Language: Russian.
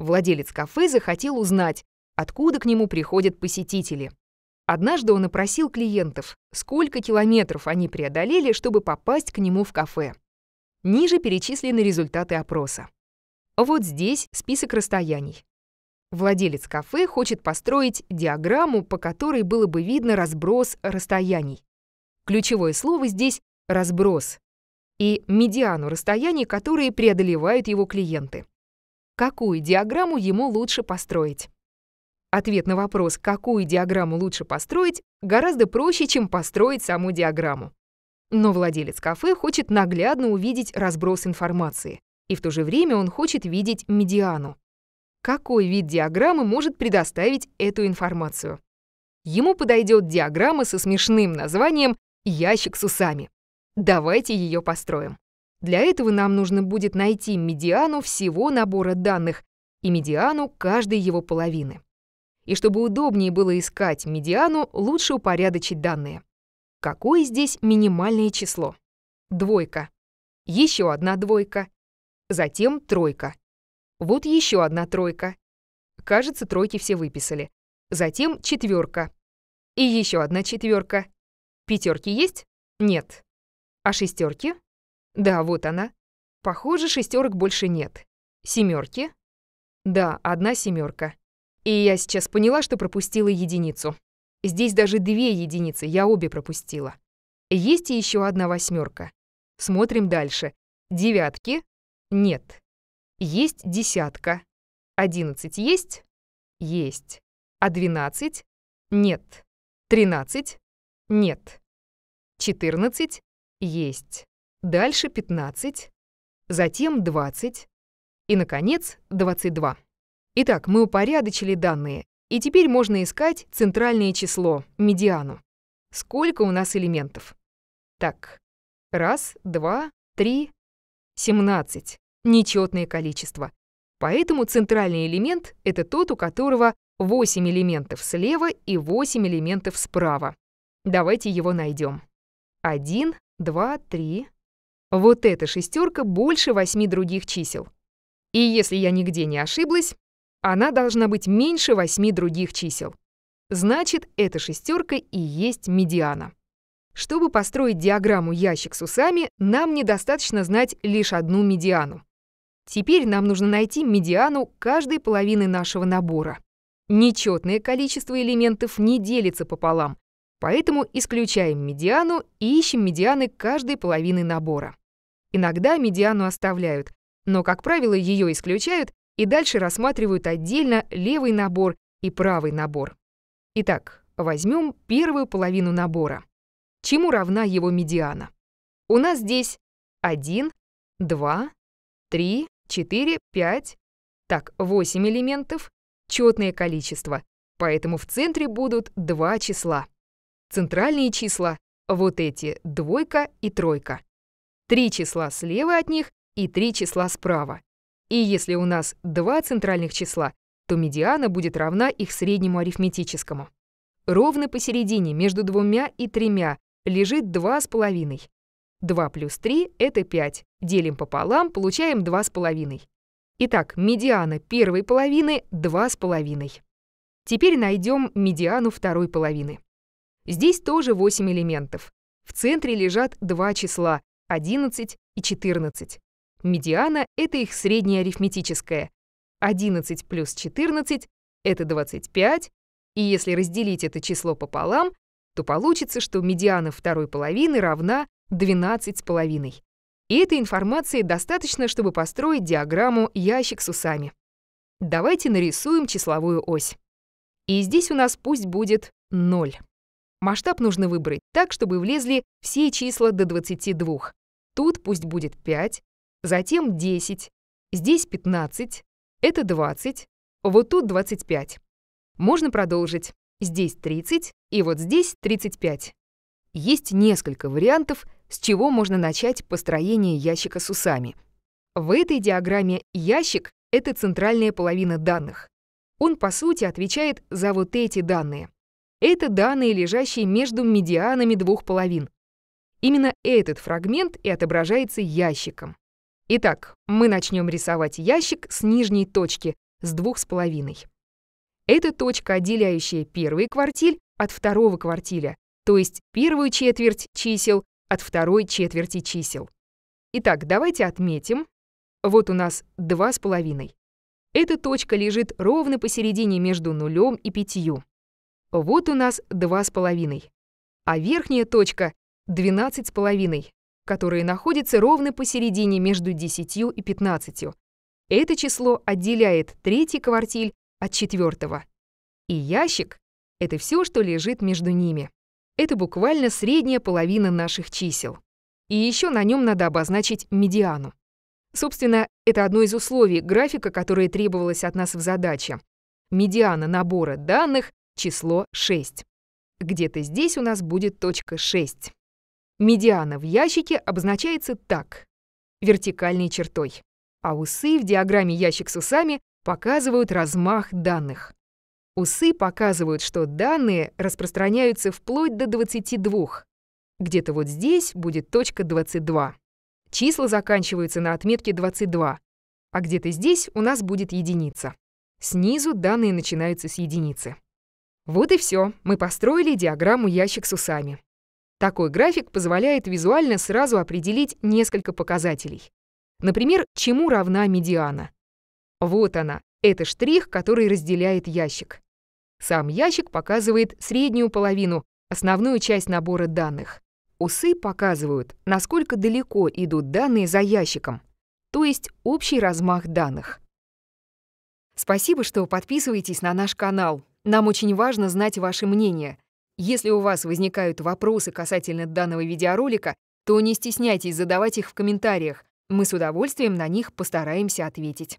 Владелец кафе захотел узнать, откуда к нему приходят посетители. Однажды он опросил клиентов, сколько километров они преодолели, чтобы попасть к нему в кафе. Ниже перечислены результаты опроса. Вот здесь список расстояний. Владелец кафе хочет построить диаграмму, по которой было бы видно разброс расстояний. Ключевое слово здесь «разброс» и медиану расстояний, которые преодолевают его клиенты какую диаграмму ему лучше построить. Ответ на вопрос, какую диаграмму лучше построить, гораздо проще, чем построить саму диаграмму. Но владелец кафе хочет наглядно увидеть разброс информации, и в то же время он хочет видеть медиану. Какой вид диаграммы может предоставить эту информацию? Ему подойдет диаграмма со смешным названием «Ящик с усами». Давайте ее построим. Для этого нам нужно будет найти медиану всего набора данных и медиану каждой его половины. И чтобы удобнее было искать медиану, лучше упорядочить данные. Какое здесь минимальное число? Двойка. Еще одна двойка. Затем тройка. Вот еще одна тройка. Кажется, тройки все выписали. Затем четверка. И еще одна четверка. Пятерки есть? Нет. А шестерки? Да, вот она. Похоже, шестерок больше нет. Семерки? Да, одна семерка. И я сейчас поняла, что пропустила единицу. Здесь даже две единицы, я обе пропустила. Есть и еще одна восьмерка. Смотрим дальше. Девятки? Нет. Есть десятка. Одиннадцать есть? Есть. А двенадцать? Нет. Тринадцать? Нет. Четырнадцать? Есть дальше 15, затем 20 и, наконец, 22. Итак, мы упорядочили данные, и теперь можно искать центральное число, медиану. Сколько у нас элементов? Так, 1, 2, 3, 17. Нечетное количество. Поэтому центральный элемент — это тот, у которого 8 элементов слева и 8 элементов справа. Давайте его найдем. 1, 2, 3, вот эта шестерка больше восьми других чисел. И если я нигде не ошиблась, она должна быть меньше восьми других чисел. Значит, эта шестерка и есть медиана. Чтобы построить диаграмму ящик с усами, нам недостаточно знать лишь одну медиану. Теперь нам нужно найти медиану каждой половины нашего набора. Нечетное количество элементов не делится пополам, поэтому исключаем медиану и ищем медианы каждой половины набора. Иногда медиану оставляют, но, как правило, ее исключают и дальше рассматривают отдельно левый набор и правый набор. Итак, возьмем первую половину набора. Чему равна его медиана? У нас здесь 1, 2, 3, 4, 5, так, 8 элементов, четное количество, поэтому в центре будут два числа. Центральные числа — вот эти двойка и тройка три числа слева от них и три числа справа. И если у нас два центральных числа, то медиана будет равна их среднему арифметическому. Ровно посередине между двумя и тремя лежит 2,5. 2 плюс 3 — это 5. Делим пополам, получаем 2,5. Итак, медиана первой половины — 2,5. Теперь найдем медиану второй половины. Здесь тоже 8 элементов. В центре лежат два числа 11 и 14. Медиана — это их средняя арифметическая. 11 плюс 14 — это 25, и если разделить это число пополам, то получится, что медиана второй половины равна 12,5. И этой информации достаточно, чтобы построить диаграмму «Ящик с усами». Давайте нарисуем числовую ось. И здесь у нас пусть будет 0. Масштаб нужно выбрать так, чтобы влезли все числа до 22. Тут пусть будет 5, затем 10, здесь 15, это 20, вот тут 25. Можно продолжить. Здесь 30 и вот здесь 35. Есть несколько вариантов, с чего можно начать построение ящика с усами. В этой диаграмме ящик — это центральная половина данных. Он, по сути, отвечает за вот эти данные. Это данные, лежащие между медианами двух половин. Именно этот фрагмент и отображается ящиком. Итак, мы начнем рисовать ящик с нижней точки, с двух с половиной. Это точка, отделяющая первый квартиль от второго квартиля, то есть первую четверть чисел от второй четверти чисел. Итак, давайте отметим. Вот у нас два с половиной. Эта точка лежит ровно посередине между нулем и пятью. Вот у нас два с половиной. А верхняя точка 12,5, которые находятся ровно посередине между 10 и 15. Это число отделяет третий квартиль от четвертого. И ящик — это все, что лежит между ними. Это буквально средняя половина наших чисел. И еще на нем надо обозначить медиану. Собственно, это одно из условий графика, которое требовалось от нас в задаче. Медиана набора данных — число 6. Где-то здесь у нас будет точка 6. Медиана в ящике обозначается так, вертикальной чертой, а усы в диаграмме ящик с усами показывают размах данных. Усы показывают, что данные распространяются вплоть до 22. Где-то вот здесь будет точка 22. Числа заканчиваются на отметке 22, а где-то здесь у нас будет единица. Снизу данные начинаются с единицы. Вот и все, мы построили диаграмму ящик с усами. Такой график позволяет визуально сразу определить несколько показателей. Например, чему равна медиана. Вот она, это штрих, который разделяет ящик. Сам ящик показывает среднюю половину, основную часть набора данных. Усы показывают, насколько далеко идут данные за ящиком, то есть общий размах данных. Спасибо, что подписываетесь на наш канал. Нам очень важно знать ваше мнение. Если у вас возникают вопросы касательно данного видеоролика, то не стесняйтесь задавать их в комментариях. Мы с удовольствием на них постараемся ответить.